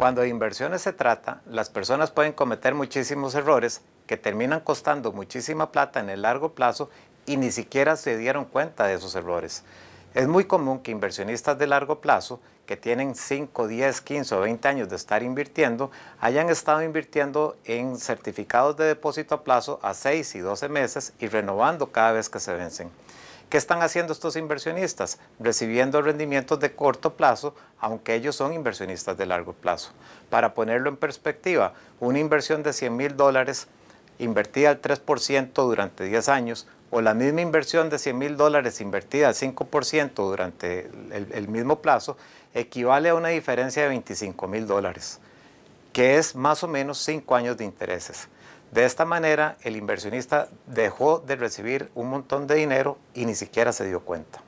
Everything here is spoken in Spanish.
Cuando de inversiones se trata, las personas pueden cometer muchísimos errores que terminan costando muchísima plata en el largo plazo y ni siquiera se dieron cuenta de esos errores. Es muy común que inversionistas de largo plazo, que tienen 5, 10, 15 o 20 años de estar invirtiendo, hayan estado invirtiendo en certificados de depósito a plazo a 6 y 12 meses y renovando cada vez que se vencen. ¿Qué están haciendo estos inversionistas? Recibiendo rendimientos de corto plazo, aunque ellos son inversionistas de largo plazo. Para ponerlo en perspectiva, una inversión de 100 mil dólares invertida al 3% durante 10 años, o la misma inversión de 100 mil dólares invertida al 5% durante el, mismo plazo, equivale a una diferencia de 25 mil dólares que es más o menos cinco años de intereses. De esta manera, el inversionista dejó de recibir un montón de dinero y ni siquiera se dio cuenta.